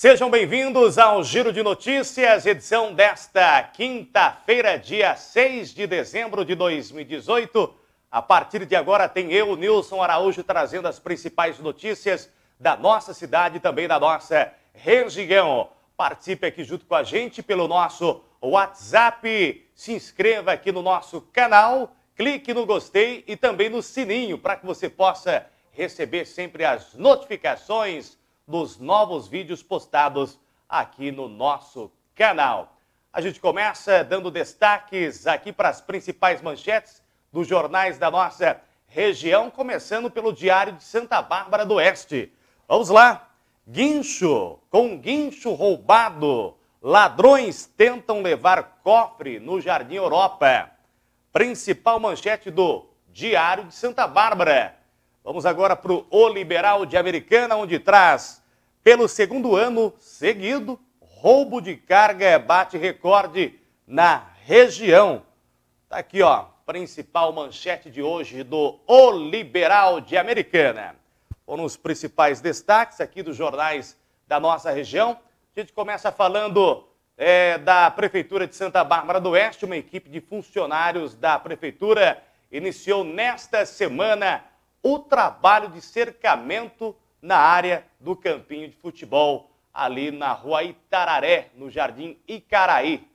Sejam bem-vindos ao Giro de Notícias, edição desta quinta-feira, dia 6 de dezembro de 2018. A partir de agora tem eu, Nilson Araújo, trazendo as principais notícias da nossa cidade e também da nossa região. Participe aqui junto com a gente pelo nosso WhatsApp, se inscreva aqui no nosso canal, clique no gostei e também no sininho para que você possa receber sempre as notificações dos novos vídeos postados aqui no nosso canal. A gente começa dando destaques aqui para as principais manchetes dos jornais da nossa região, começando pelo Diário de Santa Bárbara do Oeste. Vamos lá! Guincho, com guincho roubado, ladrões tentam levar cofre no Jardim Europa. Principal manchete do Diário de Santa Bárbara. Vamos agora para o Liberal de Americana, onde traz, pelo segundo ano seguido, roubo de carga é bate recorde na região. Tá aqui, ó, principal manchete de hoje do O Liberal de Americana. Foram os principais destaques aqui dos jornais da nossa região. A gente começa falando é, da Prefeitura de Santa Bárbara do Oeste. Uma equipe de funcionários da Prefeitura iniciou nesta semana o trabalho de cercamento na área do campinho de futebol, ali na rua Itararé, no Jardim Icaraí.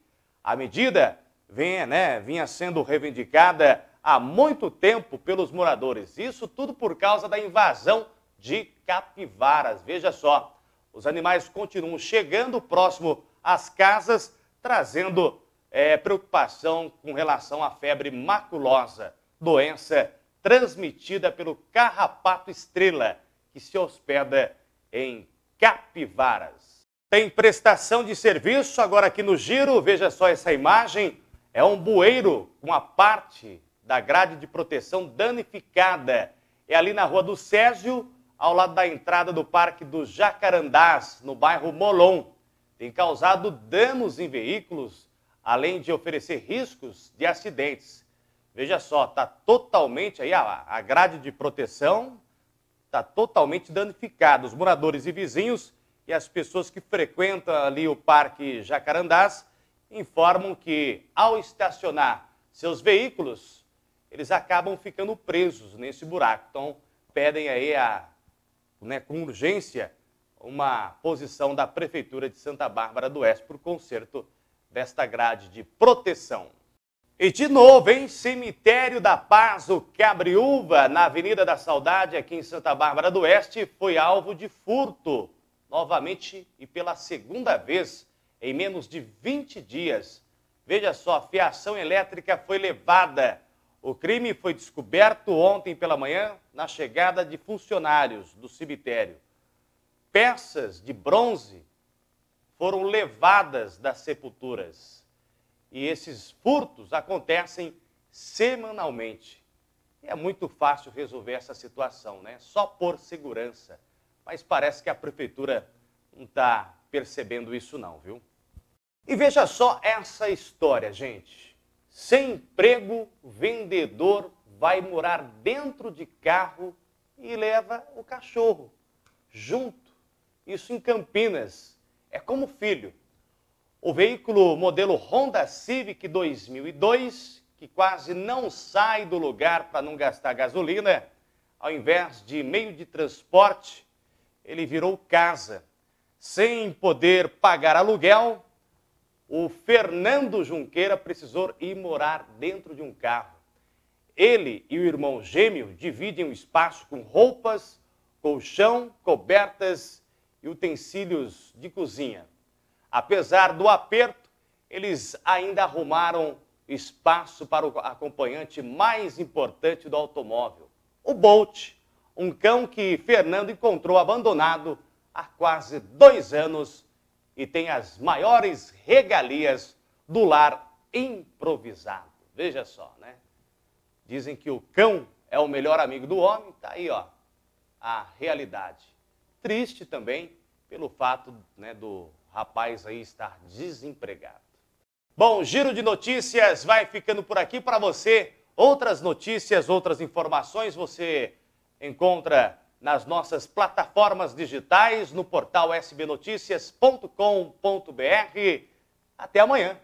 A medida vinha, né, vinha sendo reivindicada há muito tempo pelos moradores. Isso tudo por causa da invasão de capivaras. Veja só, os animais continuam chegando próximo às casas, trazendo é, preocupação com relação à febre maculosa, doença transmitida pelo carrapato estrela, que se hospeda em Capivaras. Tem prestação de serviço agora aqui no giro, veja só essa imagem. É um bueiro com a parte da grade de proteção danificada. É ali na Rua do Césio, ao lado da entrada do Parque do Jacarandás, no bairro Molon. Tem causado danos em veículos, além de oferecer riscos de acidentes. Veja só, está totalmente aí a, grade de proteção está totalmente danificada. Os moradores e vizinhos e as pessoas que frequentam ali o Parque Jacarandás informam que ao estacionar seus veículos, eles acabam ficando presos nesse buraco. Então, pedem aí a, né, com urgência uma posição da Prefeitura de Santa Bárbara do Oeste para o conserto desta grade de proteção. E de novo, em Cemitério da Paz, o Cabriúva, na Avenida da Saudade, aqui em Santa Bárbara do Oeste, foi alvo de furto. Novamente e pela segunda vez em menos de 20 dias. Veja só, a fiação elétrica foi levada. O crime foi descoberto ontem pela manhã na chegada de funcionários do cemitério. Peças de bronze foram levadas das sepulturas e esses furtos acontecem semanalmente. E é muito fácil resolver essa situação, né? Só por segurança. Mas parece que a prefeitura não está percebendo isso não, viu? E veja só essa história, gente. Sem emprego, vendedor vai morar dentro de carro e leva o cachorro junto. Isso em Campinas. É como filho o veículo modelo Honda Civic 2002, que quase não sai do lugar para não gastar gasolina, ao invés de meio de transporte, ele virou casa. Sem poder pagar aluguel, o Fernando Junqueira precisou ir morar dentro de um carro. Ele e o irmão gêmeo dividem o um espaço com roupas, colchão, cobertas e utensílios de cozinha. Apesar do aperto, eles ainda arrumaram espaço para o acompanhante mais importante do automóvel, o Bolt, um cão que Fernando encontrou abandonado há quase dois anos e tem as maiores regalias do lar improvisado. Veja só, né? Dizem que o cão é o melhor amigo do homem, tá aí, ó, a realidade. Triste também pelo fato né, do rapaz aí estar desempregado. Bom, giro de notícias vai ficando por aqui para você. Outras notícias, outras informações você encontra nas nossas plataformas digitais, no portal sbnoticias.com.br. Até amanhã.